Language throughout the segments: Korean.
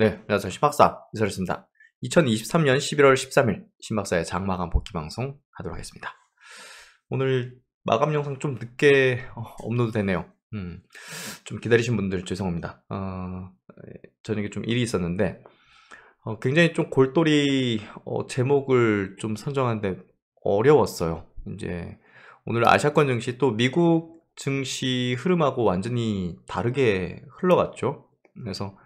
네, 안녕하세요. 신박사 이설입니다. 2023년 11월 13일 신박사의 장마감 복귀 방송 하도록 하겠습니다. 오늘 마감 영상 좀 늦게 어, 업로드 되네요. 음, 좀 기다리신 분들 죄송합니다. 어, 저녁에 좀 일이 있었는데 어, 굉장히 좀 골똘히 어, 제목을 좀 선정하는데 어려웠어요. 이제 오늘 아시아권 증시 또 미국 증시 흐름하고 완전히 다르게 흘러갔죠. 그래서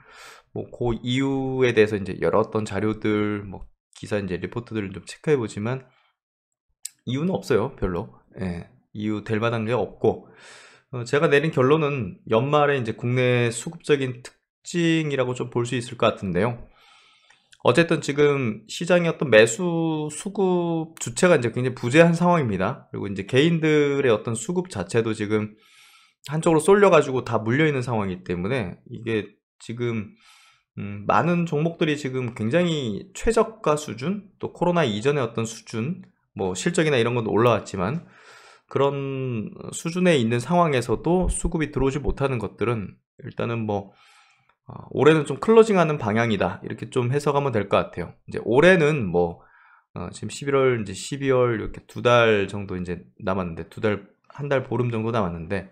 뭐그 이유에 대해서 이제 여러 어떤 자료들 뭐 기사 이제 리포트들을 좀 체크해 보지만 이유는 없어요 별로 예, 이유 될 만한 게 없고 어, 제가 내린 결론은 연말에 이제 국내 수급적인 특징이라고 좀 볼 수 있을 것 같은데요 어쨌든 지금 시장의 어떤 매수 수급 주체가 이제 굉장히 부재한 상황입니다 그리고 이제 개인들의 어떤 수급 자체도 지금 한쪽으로 쏠려가지고 다 물려있는 상황이기 때문에 이게 지금 음, 많은 종목들이 지금 굉장히 최저가 수준, 또 코로나 이전의 어떤 수준, 뭐 실적이나 이런 건 올라왔지만 그런 수준에 있는 상황에서도 수급이 들어오지 못하는 것들은 일단은 뭐 어, 올해는 좀 클로징하는 방향이다 이렇게 좀 해석하면 될 것 같아요. 이제 올해는 뭐 어, 지금 11월 이제 12월 이렇게 두 달 정도 이제 남았는데 두 달 한 달 보름 정도 남았는데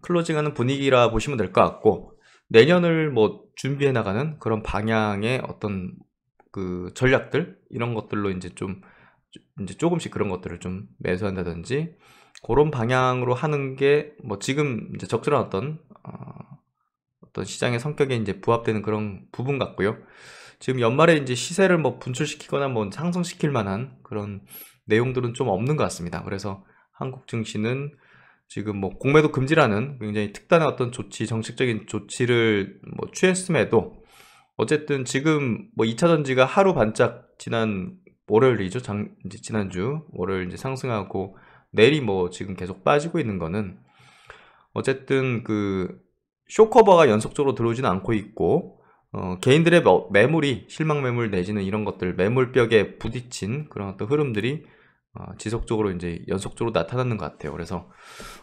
클로징하는 분위기라 보시면 될 것 같고 내년을 뭐 준비해 나가는 그런 방향의 어떤 그 전략들 이런 것들로 이제 좀 이제 조금씩 그런 것들을 좀 매수한다든지 그런 방향으로 하는 게 뭐 지금 이제 적절한 어떤 어, 어떤 시장의 성격에 이제 부합되는 그런 부분 같고요. 지금 연말에 이제 시세를 뭐 분출시키거나 뭐 상승시킬 만한 그런 내용들은 좀 없는 것 같습니다. 그래서 한국 증시는 지금 뭐 공매도 금지라는 굉장히 특단의 어떤 조치, 정책적인 조치를 뭐 취했음에도 어쨌든 지금 뭐 2차 전지가 하루 반짝 지난 월요일이죠. 장, 이제 지난주 월요일 이제 상승하고 내일이 뭐 지금 계속 빠지고 있는 거는 어쨌든 그 쇼커버가 연속적으로 들어오지는 않고 있고 어, 개인들의 매물이 실망 매물 내지는 이런 것들 매물벽에 부딪힌 그런 어떤 흐름들이 어, 지속적으로 이제 연속적으로 나타나는 것 같아요. 그래서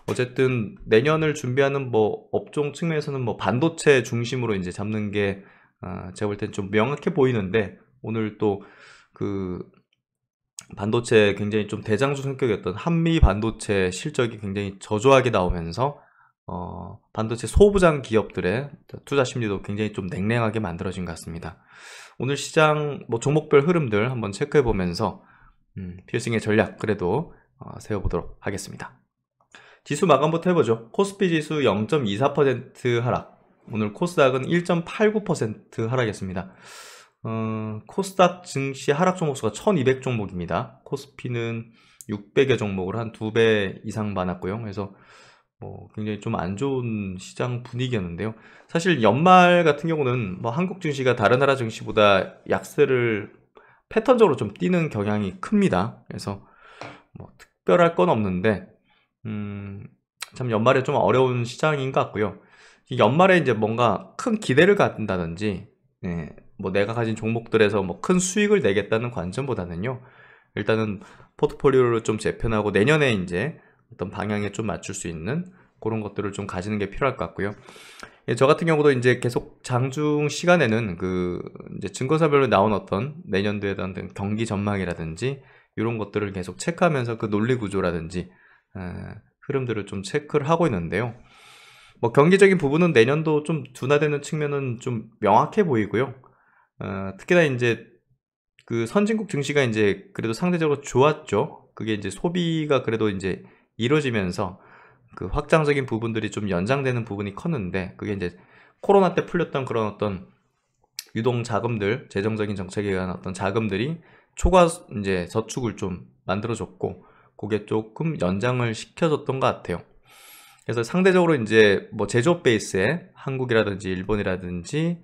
어쨌든 내년을 준비하는 뭐 업종 측면에서는 뭐 반도체 중심으로 이제 잡는 게 어, 제가 볼 땐 좀 명확해 보이는데 오늘 또 그 반도체 굉장히 좀 대장주 성격이었던 한미 반도체 실적이 굉장히 저조하게 나오면서 어, 반도체 소부장 기업들의 투자 심리도 굉장히 좀 냉랭하게 만들어진 것 같습니다. 오늘 시장 뭐 종목별 흐름들 한번 체크해 보면서 음, 피어싱의 전략 그래도 어, 세워보도록 하겠습니다. 지수 마감부터 해보죠. 코스피 지수 0.24% 하락. 오늘 코스닥은 1.89% 하락했습니다. 어, 코스닥 증시 하락 종목수가 1200 종목입니다. 코스피는 600여 종목을 한 두 배 이상 많았고요. 그래서 뭐 굉장히 좀 안 좋은 시장 분위기였는데요. 사실 연말 같은 경우는 뭐 한국 증시가 다른 나라 증시보다 약세를 패턴적으로 좀 뛰는 경향이 큽니다. 그래서 뭐 특별할 건 없는데 음, 참 연말에 좀 어려운 시장인 것 같고요. 연말에 이제 뭔가 큰 기대를 갖는다든지 예, 뭐 내가 가진 종목들에서 뭐 큰 수익을 내겠다는 관점보다는요. 일단은 포트폴리오를 좀 재편하고 내년에 이제 어떤 방향에 좀 맞출 수 있는 그런 것들을 좀 가지는 게 필요할 것 같고요. 예, 저 같은 경우도 이제 계속 장중 시간에는 그 이제 증권사별로 나온 어떤 내년도에 대한 경기 전망이라든지 이런 것들을 계속 체크하면서 그 논리 구조라든지 아, 흐름들을 좀 체크를 하고 있는데요. 뭐 경기적인 부분은 내년도 좀 둔화되는 측면은 좀 명확해 보이고요. 아, 특히나 이제 그 선진국 증시가 이제 그래도 상대적으로 좋았죠. 그게 이제 소비가 그래도 이제 이루어지면서 그 확장적인 부분들이 좀 연장되는 부분이 컸는데 그게 이제 코로나 때 풀렸던 그런 어떤 유동 자금들 재정적인 정책에 의한 어떤 자금들이 초과 이제 저축을 좀 만들어줬고 그게 조금 연장을 시켜줬던 것 같아요. 그래서 상대적으로 이제 뭐 제조업 베이스에 한국이라든지 일본이라든지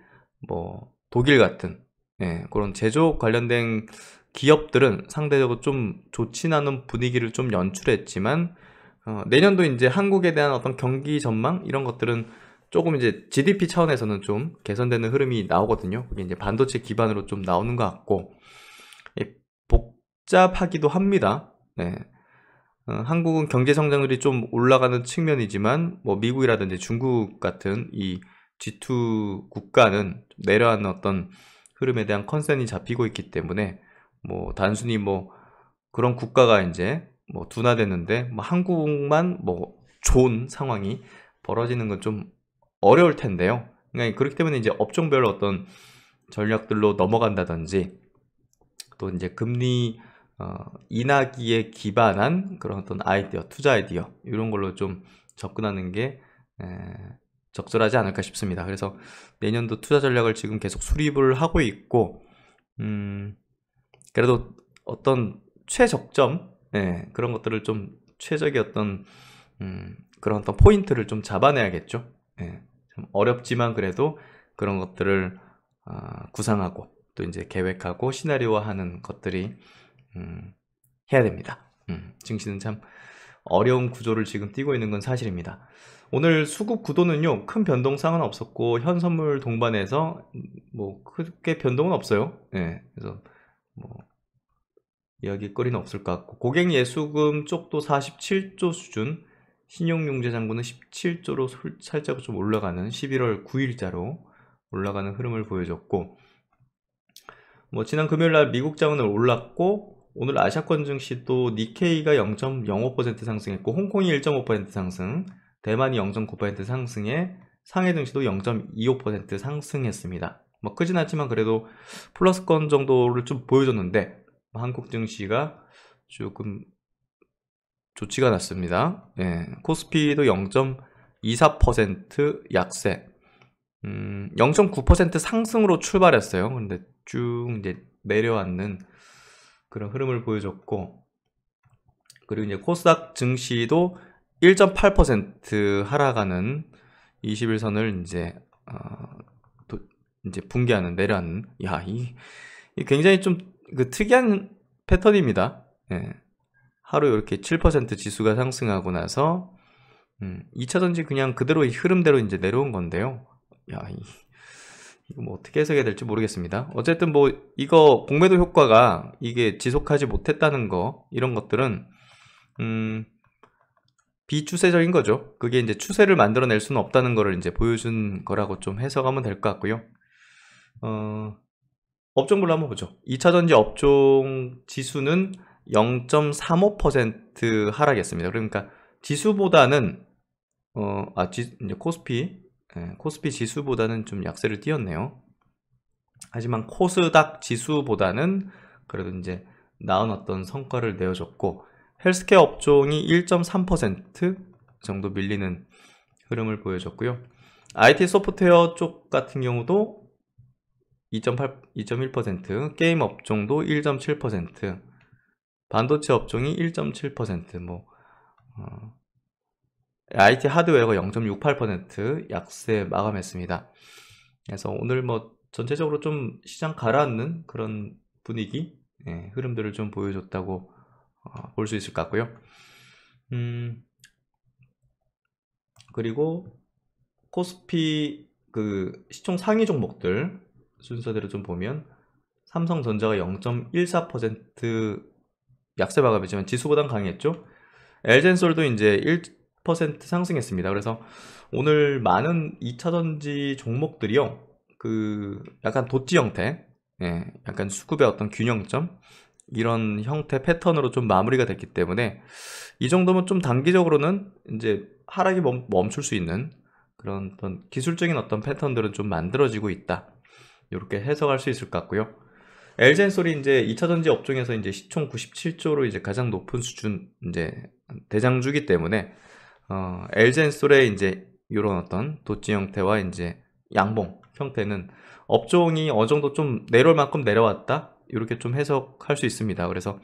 뭐 독일 같은 예, 그런 제조업 관련된 기업들은 상대적으로 좀좋진 않은 분위기를 좀 연출했지만 어, 내년도 이제 한국에 대한 어떤 경기 전망 이런 것들은 조금 이제 GDP 차원에서는 좀 개선되는 흐름이 나오거든요. 그게 이제 반도체 기반으로 좀 나오는 것 같고 복잡하기도 합니다. 네. 어, 한국은 경제 성장률이 좀 올라가는 측면이지만 뭐 미국이라든지 중국 같은 이 G2 국가는 내려앉는 어떤 흐름에 대한 컨센이 잡히고 있기 때문에 뭐 단순히 뭐 그런 국가가 이제 뭐 둔화됐는데 뭐 한국만 뭐 좋은 상황이 벌어지는 건 좀 어려울 텐데요. 그러니까 그렇기 때문에 이제 업종별로 어떤 전략들로 넘어간다든지 또 이제 금리 어, 인하기에 기반한 그런 어떤 아이디어, 투자 아이디어 이런 걸로 좀 접근하는 게 에, 적절하지 않을까 싶습니다. 그래서 내년도 투자 전략을 지금 계속 수립을 하고 있고 음, 그래도 어떤 최적점 네, 그런 것들을 좀 최적의 어떤 음, 그런 어떤 포인트를 좀 잡아내야겠죠. 네, 예, 좀 어렵지만 그래도 그런 것들을 어, 구상하고 또 이제 계획하고 시나리오화하는 것들이 음, 해야 됩니다. 음, 증시는 참 어려운 구조를 지금 띄고 있는 건 사실입니다. 오늘 수급 구도는요 큰 변동상은 없었고 현 선물 동반해서 뭐 크게 변동은 없어요. 네, 그래서 뭐 이야기거리는 없을 것 같고 고객 예수금 쪽도 47조 수준 신용융재 잔고는 17조로 살짝 좀 올라가는 11월 9일자로 올라가는 흐름을 보여줬고 뭐 지난 금요일 날 미국 자원은 올랐고 오늘 아시아권 증시도 니케이가 0.05% 상승했고 홍콩이 1.5% 상승 대만이 0.9% 상승해 상해 증시도 0.25% 상승했습니다 뭐 크진 않지만 그래도 플러스권 정도를 좀 보여줬는데 한국 증시가 조금 조치가 났습니다. 예, 코스피도 0.24% 약세, 음, 0.9% 상승으로 출발했어요. 근데 쭉 이제 내려앉는 그런 흐름을 보여줬고, 그리고 이제 코스닥 증시도 1.8% 하락하는 21선을 이제 어, 이제 붕괴하는 내려앉는 야이 굉장히 좀그 특이한 패턴입니다. 예. 하루 이렇게 7% 지수가 상승하고 나서 음, 2차전지 그냥 그대로 흐름대로 이제 내려온 건데요. 야, 이, 이거 뭐 어떻게 해석해야 될지 모르겠습니다. 어쨌든 뭐 이거 공매도 효과가 이게 지속하지 못했다는 거 이런 것들은 음, 비추세적인 거죠. 그게 이제 추세를 만들어낼 수는 없다는 거를 이제 보여준 거라고 좀 해석하면 될 것 같고요. 어, 업종별로 한번 보죠. 2차전지 업종 지수는 0.35% 하락했습니다. 그러니까 지수보다는 어, 아, 지, 이제 코스피 예, 코스피 지수보다는 좀 약세를 띄었네요. 하지만 코스닥 지수보다는 그래도 이제 나은 어떤 성과를 내어줬고 헬스케어 업종이 1.3% 정도 밀리는 흐름을 보여줬고요. IT 소프트웨어 쪽 같은 경우도 2.8, 2.1%, 게임 업종도 1.7%, 반도체 업종이 1.7%, 뭐 어, IT 하드웨어가 0.68% 약세 마감했습니다. 그래서 오늘 뭐 전체적으로 좀 시장 가라앉는 그런 분위기 예, 흐름들을 좀 보여줬다고 어, 볼수 있을 것 같고요. 음, 그리고 코스피 그 시총 상위 종목들 순서대로 좀 보면 삼성전자가 0.14% 약세 마감했지만 지수보단 강했죠. 엘젠솔도 이제 1% 상승했습니다. 그래서 오늘 많은 2차전지 종목들이요. 그 약간 도지 형태, 예, 약간 수급의 어떤 균형점 이런 형태 패턴으로 좀 마무리가 됐기 때문에 이 정도면 좀 단기적으로는 이제 하락이 멈, 멈출 수 있는 그런 어떤 기술적인 어떤 패턴들은 좀 만들어지고 있다. 이렇게 해석할 수 있을 것 같고요. 엘젠솔이 이제 2차 전지 업종에서 이제 시총 97조로 이제 가장 높은 수준 이제 대장주기 때문에 어, 엘젠솔의 이제 이런 어떤 도치 형태와 이제 양봉 형태는 업종이 어느 정도 좀 내려올 만큼 내려왔다 이렇게 좀 해석할 수 있습니다. 그래서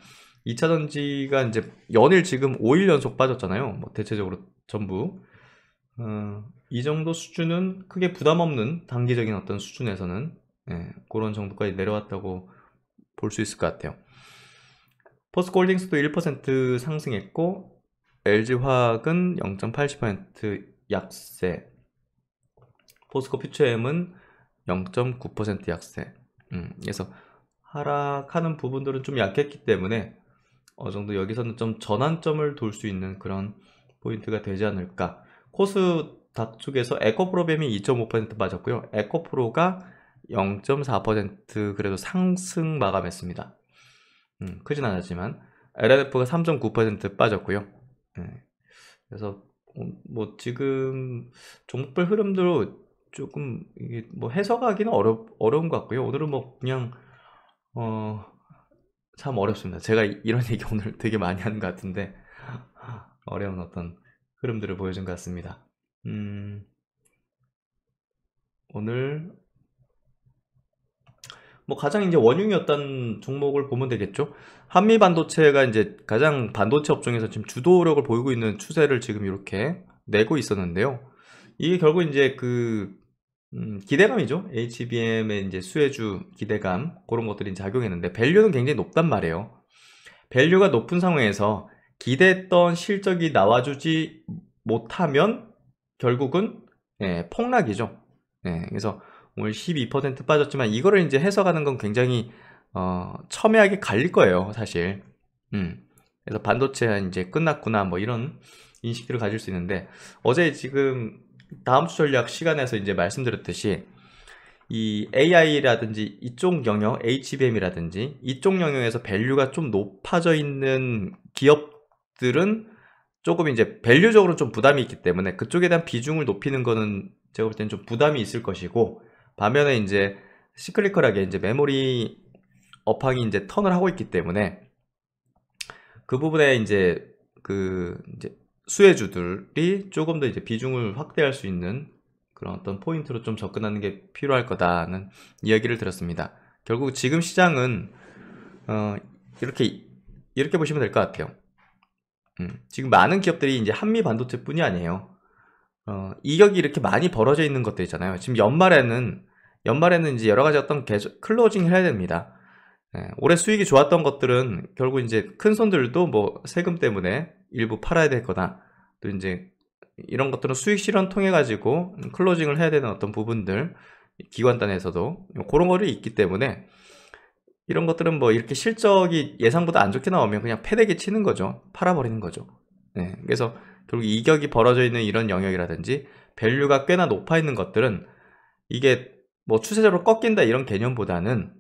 2차 전지가 이제 연일 지금 5일 연속 빠졌잖아요. 뭐 대체적으로 전부 어, 이 정도 수준은 크게 부담 없는 단기적인 어떤 수준에서는 예, 그런 정도까지 내려왔다고 볼 수 있을 것 같아요. 포스콜딩스도1% 상승했고 LG화학은 0.80% 약세 포스코 퓨처엠은 0.9% 약세 음, 그래서 하락하는 부분들은 좀 약했기 때문에 어느 정도 여기서는 좀 전환점을 돌 수 있는 그런 포인트가 되지 않을까 코스 닥 쪽에서 에코프로뱀이 2.5% 빠졌고요 에코프로가 0.4% 그래도 상승 마감했습니다. 음, 크진 않았지만 LNF가 3.9% 빠졌고요. 네. 그래서 어, 뭐 지금 종목별 흐름도 조금 이게 뭐 해석하기는 어려 어려운 것 같고요. 오늘은 뭐 그냥 어 참 어렵습니다. 제가 이런 얘기 오늘 되게 많이 하는 것 같은데 어려운 어떤 흐름들을 보여준 것 같습니다. 음 오늘 뭐 가장 이제 원흉이었던 종목을 보면 되겠죠. 한미 반도체가 이제 가장 반도체 업종에서 지금 주도력을 보이고 있는 추세를 지금 이렇게 내고 있었는데요. 이게 결국 이제 그 음, 기대감이죠. HBM의 이제 수혜주 기대감 그런 것들이 작용했는데 밸류는 굉장히 높단 말이에요. 밸류가 높은 상황에서 기대했던 실적이 나와주지 못하면 결국은 예, 폭락이죠. 예, 그래서 오늘 12% 빠졌지만 이거를 이제 해석하는 건 굉장히 어, 첨예하게 갈릴 거예요, 사실. 음. 그래서 반도체 이제 끝났구나 뭐 이런 인식들을 가질 수 있는데 어제 지금 다음 주 전략 시간에서 이제 말씀드렸듯이 이 AI라든지 이쪽 영역, HBM이라든지 이쪽 영역에서 밸류가 좀 높아져 있는 기업들은 조금 이제 밸류적으로 좀 부담이 있기 때문에 그쪽에 대한 비중을 높이는 거는 제가 볼 때는 좀 부담이 있을 것이고 반면에 이제 시클리컬하게 이제 메모리 업황이 이제 턴을 하고 있기 때문에 그 부분에 이제 그 이제 수혜주들이 조금 더 이제 비중을 확대할 수 있는 그런 어떤 포인트로 좀 접근하는 게 필요할 거다는 이야기를 들었습니다. 결국 지금 시장은 어 이렇게 이렇게 보시면 될 것 같아요. 음 지금 많은 기업들이 이제 한미 반도체뿐이 아니에요. 어 이격이 이렇게 많이 벌어져 있는 것들 있잖아요. 지금 연말에는 연말에는 이제 여러 가지 어떤 개조, 클로징을 해야 됩니다. 예, 올해 수익이 좋았던 것들은 결국 이제 큰 손들도 뭐 세금 때문에 일부 팔아야 될 거다. 또 이제 이런 것들은 수익 실현 통해 가지고 클로징을 해야 되는 어떤 부분들 기관 단에서도 그런 거를 있기 때문에 이런 것들은 뭐 이렇게 실적이 예상보다 안 좋게 나오면 그냥 패대기 치는 거죠. 팔아버리는 거죠. 예, 그래서 결국 이격이 벌어져 있는 이런 영역이라든지 밸류가 꽤나 높아 있는 것들은 이게 뭐 추세적으로 꺾인다 이런 개념보다는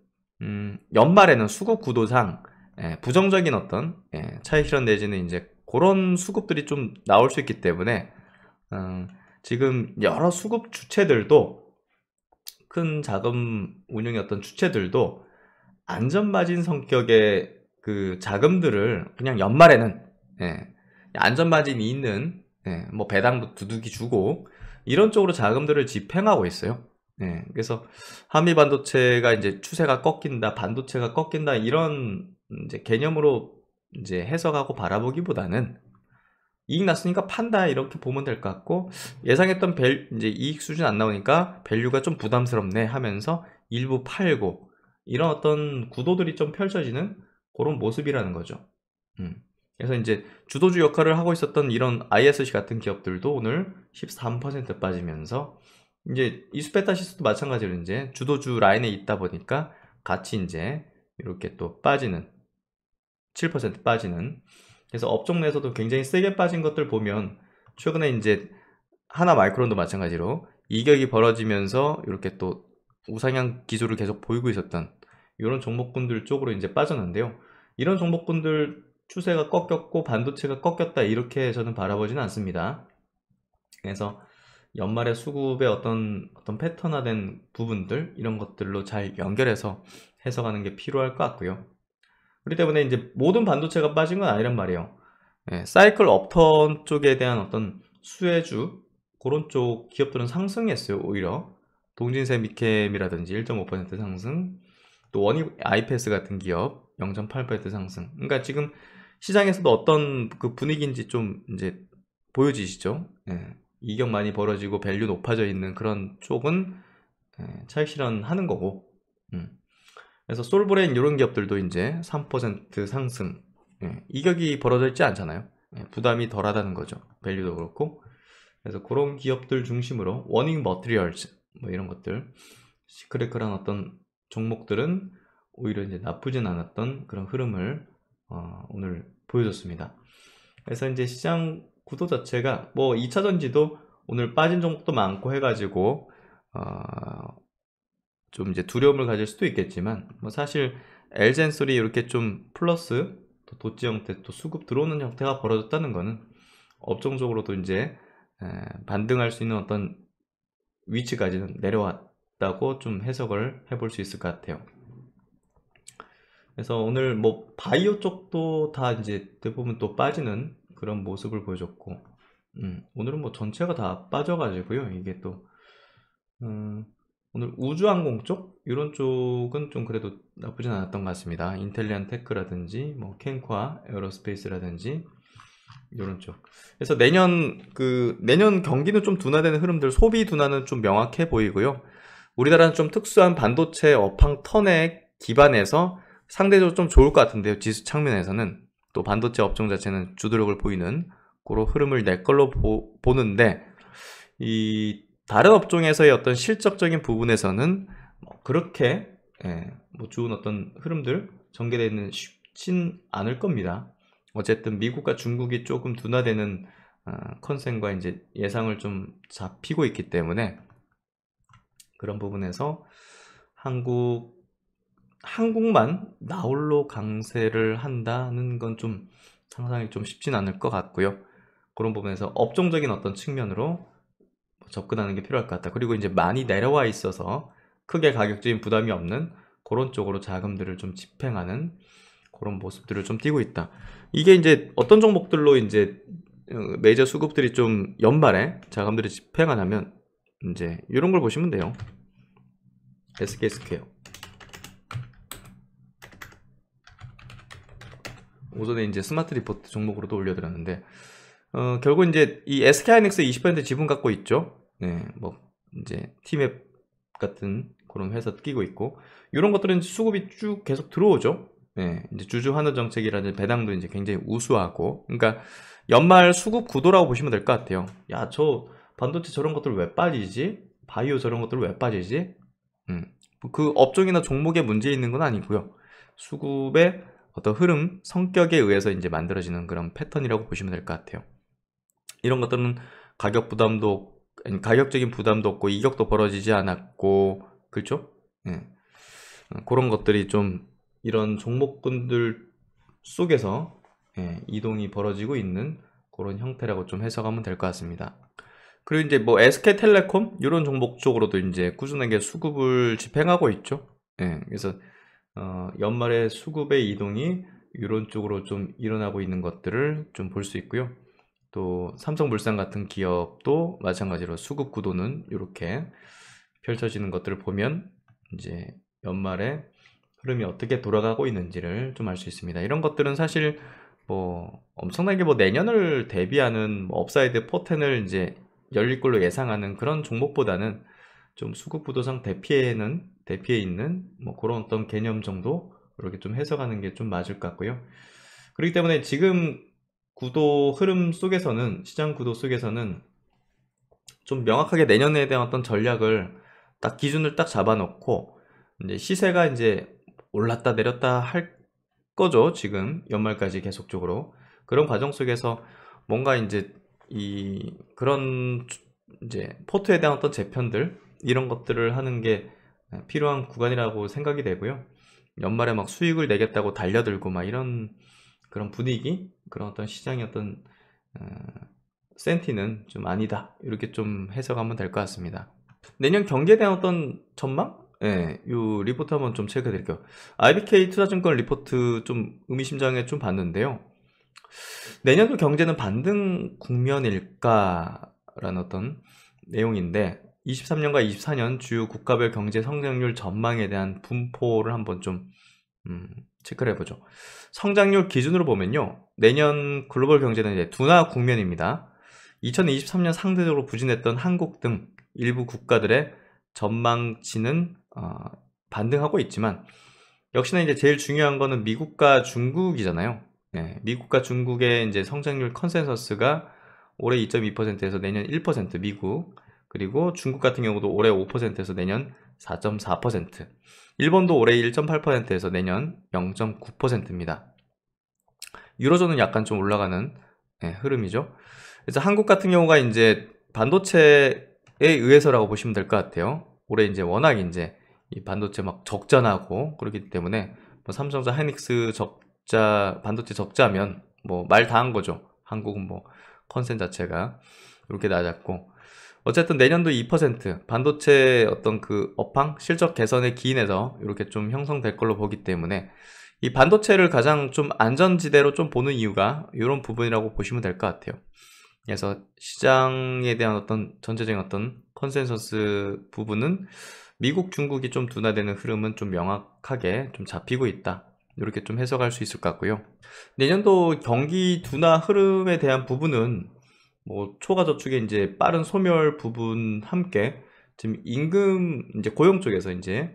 음, 연말에는 수급 구도상 예, 부정적인 어떤 예, 차익 실현 내지는 이제 그런 수급들이 좀 나올 수 있기 때문에 음, 지금 여러 수급 주체들도 큰 자금 운용의 어떤 주체들도 안전마진 성격의 그 자금들을 그냥 연말에는 예, 안전마진이 있는 예, 뭐 배당도 두둑이 주고 이런 쪽으로 자금들을 집행하고 있어요. 네, 그래서 한미 반도체가 이제 추세가 꺾인다, 반도체가 꺾인다 이런 이제 개념으로 이제 해석하고 바라보기보다는 이익 났으니까 판다 이렇게 보면 될 것 같고 예상했던 벨, 이제 이익 수준 안 나오니까 밸류가 좀 부담스럽네 하면서 일부 팔고 이런 어떤 구도들이 좀 펼쳐지는 그런 모습이라는 거죠. 음. 그래서 이제 주도주 역할을 하고 있었던 이런 ISC 같은 기업들도 오늘 13% 빠지면서 이제 이수페타시스도 마찬가지로 이제 주도주 라인에 있다 보니까 같이 이제 이렇게 또 빠지는 7% 빠지는 그래서 업종 내에서도 굉장히 세게 빠진 것들 보면 최근에 이제 하나 마이크론도 마찬가지로 이격이 벌어지면서 이렇게 또 우상향 기조를 계속 보이고 있었던 이런 종목군들 쪽으로 이제 빠졌는데요. 이런 종목군들 추세가 꺾였고 반도체가 꺾였다 이렇게 저는 바라보지는 않습니다. 그래서 연말에 수급의 어떤 어떤 패턴화된 부분들 이런 것들로 잘 연결해서 해석하는 게 필요할 것 같고요. 그렇기 때문에 이제 모든 반도체가 빠진 건 아니란 말이에요. 예, 사이클 업턴 쪽에 대한 어떤 수혜주 그런 쪽 기업들은 상승했어요. 오히려 동진세 미캠이라든지 1.5% 상승, 또 원입 아이패스 같은 기업 0.8% 상승. 그러니까 지금 시장에서도 어떤 그 분위기인지 좀 이제 보여지시죠. 예. 이격 많이 벌어지고 밸류 높아져 있는 그런 쪽은 예, 차익 실현하는 거고 음. 그래서 솔브레인 이런 기업들도 이제 3% 상승 예, 이격이 벌어져 있지 않잖아요 예, 부담이 덜하다는 거죠 밸류도 그렇고 그래서 그런 기업들 중심으로 워닝 머트리얼즈 뭐 이런 것들 시크릿그런 어떤 종목들은 오히려 이제 나쁘진 않았던 그런 흐름을 어, 오늘 보여줬습니다 그래서 이제 시장 구도 자체가 뭐 2차전지도 오늘 빠진 종목도 많고 해가지고 어좀 이제 두려움을 가질 수도 있겠지만 뭐 사실 엘젠솔이 이렇게 좀 플러스 또 도치 형태 또 수급 들어오는 형태가 벌어졌다는 거는 업종적으로도 이제 반등할 수 있는 어떤 위치까지는 내려왔다고 좀 해석을 해볼 수 있을 것 같아요. 그래서 오늘 뭐 바이오 쪽도 다 이제 대부분 또 빠지는 그런 모습을 보여줬고 음, 오늘은 뭐 전체가 다 빠져가지고요 이게 또 음, 오늘 우주항공 쪽 이런 쪽은 좀 그래도 나쁘진 않았던 것 같습니다 인텔리안 테크라든지 뭐 캔콰 에어로스페이스라든지 이런 쪽 그래서 내년 그 내년 경기는 좀 둔화되는 흐름들 소비 둔화는 좀 명확해 보이고요 우리나라는 좀 특수한 반도체 어팡 턴에 기반해서 상대적으로 좀 좋을 것 같은데요 지수 측면에서는 또 반도체 업종 자체는 주도력을 보이는 그런 흐름을 내 걸로 보, 보는데 이 다른 업종에서의 어떤 실적적인 부분에서는 뭐 그렇게 예, 뭐 좋은 어떤 흐름들 전개되는 쉽진 않을 겁니다. 어쨌든 미국과 중국이 조금 둔화되는 어, 컨셉과 이제 예상을 좀 잡히고 있기 때문에 그런 부분에서 한국 한국만 나홀로 강세를 한다는 건 좀 상상이 좀 쉽진 않을 것 같고요. 그런 부분에서 업종적인 어떤 측면으로 뭐 접근하는 게 필요할 것 같다. 그리고 이제 많이 내려와 있어서 크게 가격적인 부담이 없는 그런 쪽으로 자금들을 좀 집행하는 그런 모습들을 좀 띄고 있다. 이게 이제 어떤 종목들로 이제 메이저 어, 수급들이 좀 연말에 자금들이 집행하냐면 이제 이런 걸 보시면 돼요. SK 스퀘어. 오전에 이제 스마트 리포트 종목으로도 올려드렸는데 어, 결국 이제 이 s k i n x 20% 지분 갖고 있죠. 네, 뭐 이제 팀앱 같은 그런 회사 끼고 있고 이런 것들은 수급이 쭉 계속 들어오죠. 네, 이제 주주 환원 정책이라는 배당도 이제 굉장히 우수하고 그러니까 연말 수급 구도라고 보시면 될 것 같아요. 야, 저 반도체 저런 것들 왜 빠지지? 바이오 저런 것들 왜 빠지지? 음, 그 업종이나 종목에 문제 있는 건 아니고요. 수급에 어떤 흐름, 성격에 의해서 이제 만들어지는 그런 패턴이라고 보시면 될 것 같아요. 이런 것들은 가격 부담도 가격적인 부담도 없고 이격도 벌어지지 않았고 그렇죠? 네. 그런 것들이 좀 이런 종목군들 속에서 예, 이동이 벌어지고 있는 그런 형태라고 좀 해석하면 될 것 같습니다. 그리고 이제 뭐 SK텔레콤 이런 종목 쪽으로도 이제 꾸준하게 수급을 집행하고 있죠. 예, 그래서 어, 연말에 수급의 이동이 이런 쪽으로 좀 일어나고 있는 것들을 좀 볼 수 있고요. 또 삼성물산 같은 기업도 마찬가지로 수급 구도는 이렇게 펼쳐지는 것들을 보면 이제 연말에 흐름이 어떻게 돌아가고 있는지를 좀 알 수 있습니다. 이런 것들은 사실 뭐 엄청나게 뭐 내년을 대비하는 뭐 업사이드 포텐을 이제 열릴 걸로 예상하는 그런 종목보다는 좀 수급 구도상 대피에는 대피에 있는 뭐 그런 어떤 개념 정도 그렇게좀 해석하는 게 좀 맞을 것 같고요. 그렇기 때문에 지금 구도 흐름 속에서는 시장 구도 속에서는 좀 명확하게 내년에 대한 어떤 전략을 딱 기준을 딱 잡아놓고 이제 시세가 이제 올랐다 내렸다 할 거죠 지금 연말까지 계속적으로 그런 과정 속에서 뭔가 이제 이 그런 이제 포트에 대한 어떤 재편들 이런 것들을 하는 게 네, 필요한 구간이라고 생각이 되고요. 연말에 막 수익을 내겠다고 달려들고 막 이런 그런 분위기 그런 어떤 시장의 어떤 어, 센티는 좀 아니다 이렇게 좀 해석하면 될 것 같습니다. 내년 경기에 대한 어떤 전망? 예, 요 리포트 한번 좀 체크해 드릴게요. IBK 투자증권 리포트 좀 의미심장에 좀 봤는데요. 내년도 경제는 반등 국면일까라는 어떤 내용인데 23년과 24년 주요 국가별 경제 성장률 전망에 대한 분포를 한번 좀 음, 체크를 해보죠. 성장률 기준으로 보면요. 내년 글로벌 경제는 이제 둔화 국면입니다. 2023년 상대적으로 부진했던 한국 등 일부 국가들의 전망치는 어, 반등하고 있지만 역시나 이제 제일 중요한 거는 미국과 중국이잖아요. 네, 미국과 중국의 이제 성장률 컨센서스가 올해 2.2%에서 내년 1% 미국, 그리고 중국 같은 경우도 올해 5%에서 내년 4.4%, 일본도 올해 1.8%에서 내년 0.9%입니다. 유로존은 약간 좀 올라가는 네, 흐름이죠. 그래서 한국 같은 경우가 이제 반도체에 의해서라고 보시면 될 것 같아요. 올해 이제 워낙 이제 이 반도체 막 적자 나고 그렇기 때문에 뭐 삼성전자 하이닉스 적자 반도체 적자면 뭐 말 다 한 거죠. 한국은 뭐 컨센 자체가 이렇게 낮았고 어쨌든 내년도 2% 반도체 어떤 그 업황 실적 개선의 기인에서 이렇게 좀 형성될 걸로 보기 때문에 이 반도체를 가장 좀 안전지대로 좀 보는 이유가 이런 부분이라고 보시면 될 것 같아요. 그래서 시장에 대한 어떤 전체적인 어떤 컨센서스 부분은 미국, 중국이 좀 둔화되는 흐름은 좀 명확하게 좀 잡히고 있다. 이렇게 좀 해석할 수 있을 것 같고요. 내년도 경기 둔화 흐름에 대한 부분은 뭐 초과 저축에 이제 빠른 소멸 부분 함께 지금 임금 이제 고용 쪽에서 이제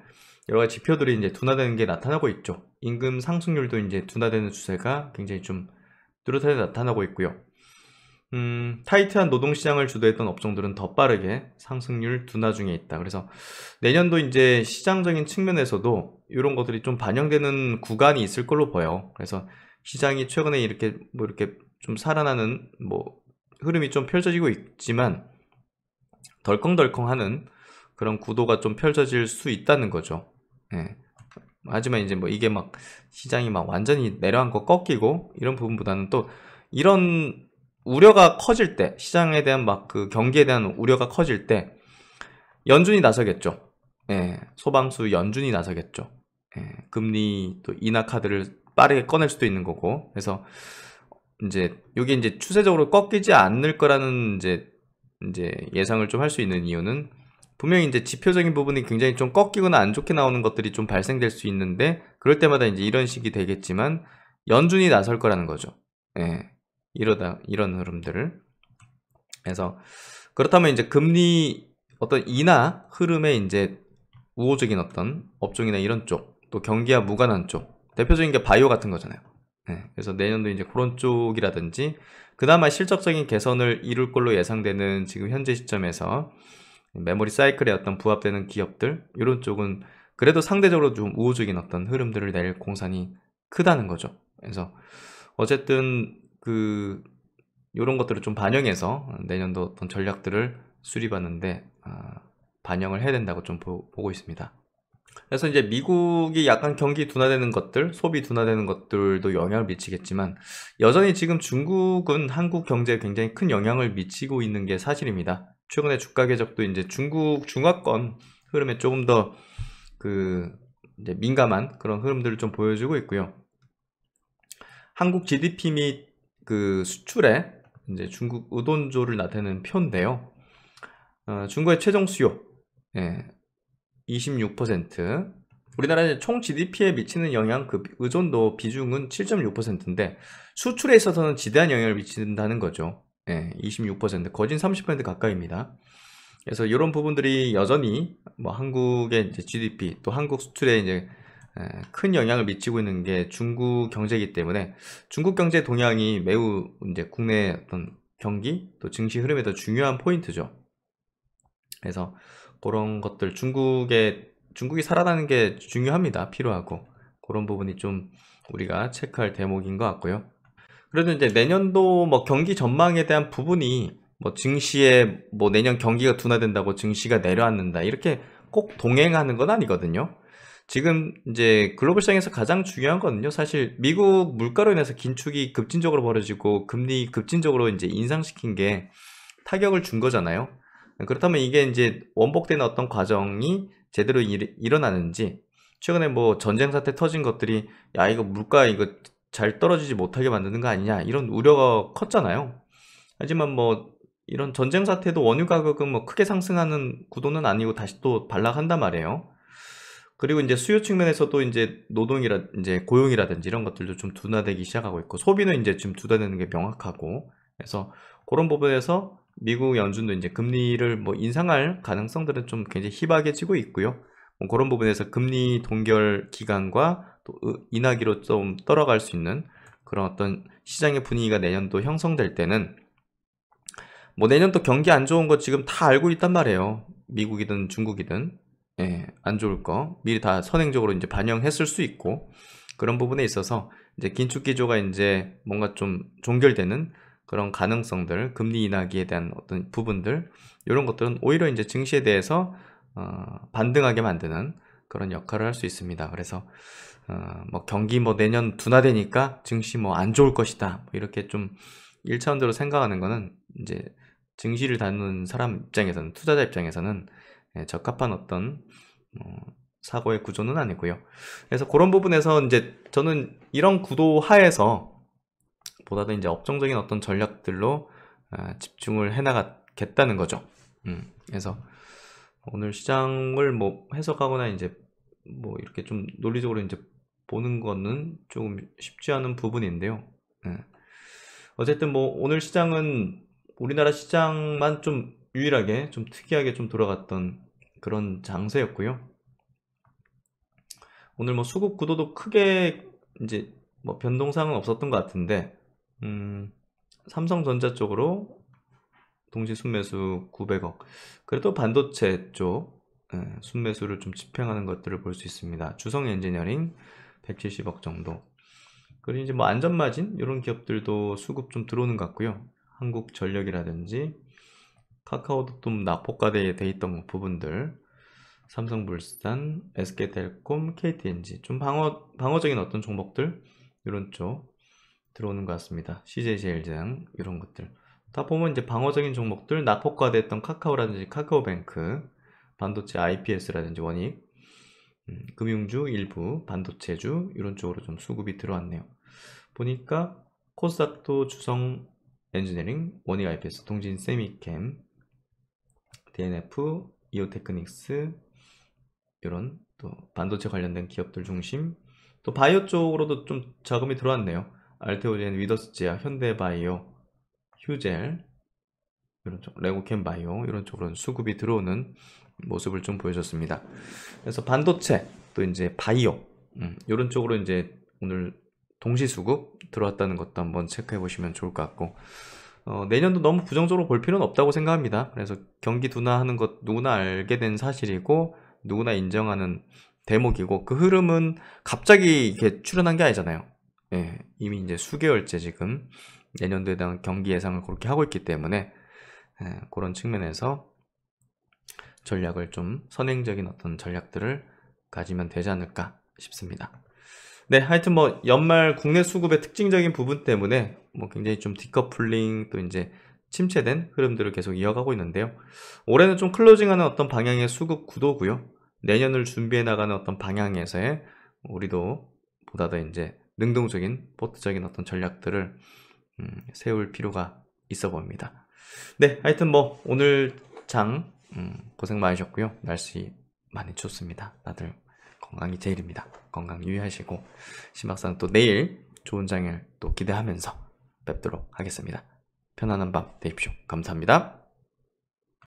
여러 가지 지표들이 이제 둔화되는 게 나타나고 있죠. 임금 상승률도 이제 둔화되는 추세가 굉장히 좀 뚜렷하게 나타나고 있고요. 음, 타이트한 노동시장을 주도했던 업종들은 더 빠르게 상승률 둔화 중에 있다. 그래서 내년도 이제 시장적인 측면에서도 이런 것들이 좀 반영되는 구간이 있을 걸로 보여. 그래서 시장이 최근에 이렇게 뭐 이렇게 좀 살아나는 뭐 흐름이 좀 펼쳐지고 있지만 덜컹덜컹하는 그런 구도가 좀 펼쳐질 수 있다는 거죠. 예. 하지만 이제 뭐 이게 막 시장이 막 완전히 내려앉고 꺾이고 이런 부분보다는 또 이런 우려가 커질 때 시장에 대한 막 그 경기에 대한 우려가 커질 때 연준이 나서겠죠. 예, 소방수 연준이 나서겠죠. 예, 금리 또 인하 카드를 빠르게 꺼낼 수도 있는 거고. 그래서 이제 여기 이제 추세적으로 꺾이지 않을 거라는 이제 이제 예상을 좀 할 수 있는 이유는 분명히 이제 지표적인 부분이 굉장히 좀 꺾이거나 안 좋게 나오는 것들이 좀 발생될 수 있는데 그럴 때마다 이제 이런 식이 되겠지만 연준이 나설 거라는 거죠. 예. 이러다 이런 흐름들을 그래서 그렇다면 이제 금리 어떤 인하 흐름에 이제 우호적인 어떤 업종이나 이런 쪽 또 경기와 무관한 쪽 대표적인 게 바이오 같은 거잖아요. 네, 그래서 내년도 이제 그런 쪽이라든지 그나마 실적적인 개선을 이룰 걸로 예상되는 지금 현재 시점에서 메모리 사이클에 어떤 부합되는 기업들 이런 쪽은 그래도 상대적으로 좀 우호적인 어떤 흐름들을 낼 공산이 크다는 거죠. 그래서 어쨌든 그 이런 것들을 좀 반영해서 내년도 어떤 전략들을 수립하는데 아, 반영을 해야 된다고 좀 보, 보고 있습니다. 그래서 이제 미국이 약간 경기 둔화되는 것들, 소비 둔화되는 것들도 영향을 미치겠지만 여전히 지금 중국은 한국 경제에 굉장히 큰 영향을 미치고 있는 게 사실입니다. 최근에 주가 개적도 이제 중국 중화권 흐름에 조금 더그 이제 민감한 그런 흐름들을 좀 보여주고 있고요. 한국 GDP 및 그 수출에 이제 중국 의존조를 나타내는 표인데요. 어, 중국의 최종 수요, 예, 26%, 우리나라의 총 GDP에 미치는 영향 그 의존도 비중은 7.6%인데 수출에 있어서는 지대한 영향을 미친다는 거죠. 예, 26% 거진 30% 가까이입니다. 그래서 이런 부분들이 여전히 뭐 한국의 이제 GDP 또 한국 수출에 이제 큰 영향을 미치고 있는 게 중국 경제이기 때문에 중국 경제 동향이 매우 이제 국내 어떤 경기 또 증시 흐름에 더 중요한 포인트죠. 그래서 그런 것들 중국에 중국이 살아나는 게 중요합니다. 필요하고 그런 부분이 좀 우리가 체크할 대목인 것 같고요. 그래도 이제 내년도 뭐 경기 전망에 대한 부분이 뭐 증시에 뭐 내년 경기가 둔화된다고 증시가 내려앉는다 이렇게 꼭 동행하는 건 아니거든요. 지금 이제 글로벌 시장에서 가장 중요한 거는요. 사실 미국 물가로 인해서 긴축이 급진적으로 벌어지고 금리 급진적으로 이제 인상시킨 게 타격을 준 거잖아요. 그렇다면 이게 이제 원복된 어떤 과정이 제대로 일, 일어나는지 최근에 뭐 전쟁 사태 터진 것들이 야 이거 물가 이거 잘 떨어지지 못하게 만드는 거 아니냐 이런 우려가 컸잖아요. 하지만 뭐 이런 전쟁 사태도 원유 가격은 뭐 크게 상승하는 구도는 아니고 다시 또 반락한단 말이에요. 그리고 이제 수요 측면에서도 이제 노동이라 이제 고용이라든지 이런 것들도 좀 둔화되기 시작하고 있고 소비는 이제 지금 둔화되는 게 명확하고 그래서 그런 부분에서 미국 연준도 이제 금리를 뭐 인상할 가능성들은 좀 굉장히 희박해지고 있고요. 뭐 그런 부분에서 금리 동결 기간과 또 인하기로 좀 떨어갈 수 있는 그런 어떤 시장의 분위기가 내년도 형성될 때는 뭐 내년도 경기 안 좋은 거 지금 다 알고 있단 말이에요. 미국이든 중국이든 예, 안 좋을 거 미리 다 선행적으로 이제 반영했을 수 있고 그런 부분에 있어서 이제 긴축 기조가 이제 뭔가 좀 종결되는 그런 가능성들, 금리 인하기에 대한 어떤 부분들 이런 것들은 오히려 이제 증시에 대해서 어, 반등하게 만드는 그런 역할을 할 수 있습니다. 그래서 어, 뭐 경기 뭐 내년 둔화되니까 증시 뭐 안 좋을 것이다 뭐 이렇게 좀 1차원적으로 생각하는 거는 이제 증시를 다루는 사람 입장에서는 투자자 입장에서는 예, 적합한 어떤 어, 사고의 구조는 아니고요. 그래서 그런 부분에서 이제 저는 이런 구도 하에서 보다도 이제 업종적인 어떤 전략들로 아, 집중을 해나가겠다는 거죠. 음, 그래서 오늘 시장을 뭐 해석하거나 이제 뭐 이렇게 좀 논리적으로 이제 보는 거는 조금 쉽지 않은 부분인데요. 네. 어쨌든 뭐 오늘 시장은 우리나라 시장만 좀 유일하게 좀 특이하게 좀 돌아갔던 그런 장세였고요. 오늘 뭐 수급 구도도 크게 이제 뭐 변동상은 없었던 것 같은데 음, 삼성전자 쪽으로 동시 순매수 900억. 그래도 반도체 쪽 예, 순매수를 좀 집행하는 것들을 볼 수 있습니다. 주성 엔지니어링 170억 정도. 그리고 이제 뭐 안전마진 이런 기업들도 수급 좀 들어오는 것 같고요. 한국전력이라든지 카카오도 좀 낙폭가대에 돼 있던 뭐 부분들 삼성물산, SK텔콤, KTNG 좀 방어 방어적인 어떤 종목들 이런 쪽 들어오는 것 같습니다. CJ제일장 이런 것들 다 보면 이제 방어적인 종목들 낙폭과됐던 카카오라든지 카카오뱅크 반도체 IPS라든지 원익 음, 금융주 일부 반도체주 이런 쪽으로 좀 수급이 들어왔네요. 보니까 코스닥도 주성 엔지니어링 원익 IPS 동진 세미캠 DNF 이오테크닉스 이런 또 반도체 관련된 기업들 중심 또 바이오 쪽으로도 좀 자금이 들어왔네요. 알테오젠 위더스지아, 현대바이오, 휴젤 이런 쪽, 레고캠 바이오 이런 쪽으로는 수급이 들어오는 모습을 좀 보여줬습니다. 그래서 반도체 또 이제 바이오 음, 이런 쪽으로 이제 오늘 동시 수급 들어왔다는 것도 한번 체크해 보시면 좋을 것 같고 어, 내년도 너무 부정적으로 볼 필요는 없다고 생각합니다. 그래서 경기 둔화하는 것 누구나 알게 된 사실이고 누구나 인정하는 대목이고 그 흐름은 갑자기 이렇게 출현한 게 아니잖아요. 예, 이미 이제 수개월째 지금 내년도에 대한 경기 예상을 그렇게 하고 있기 때문에 예, 그런 측면에서 전략을 좀 선행적인 어떤 전략들을 가지면 되지 않을까 싶습니다. 네, 하여튼 뭐 연말 국내 수급의 특징적인 부분 때문에 뭐 굉장히 좀 디커플링 또 이제 침체된 흐름들을 계속 이어가고 있는데요. 올해는 좀 클로징하는 어떤 방향의 수급 구도고요. 내년을 준비해 나가는 어떤 방향에서의 우리도 보다 더 이제 능동적인 보트적인 어떤 전략들을 음, 세울 필요가 있어 보입니다. 네, 하여튼 뭐 오늘 장 음, 고생 많으셨고요. 날씨 많이 좋습니다 다들 건강이 제일입니다. 건강 유의하시고 심박상또 내일 좋은 장을또 기대하면서 뵙도록 하겠습니다. 편안한 밤 되십시오. 감사합니다.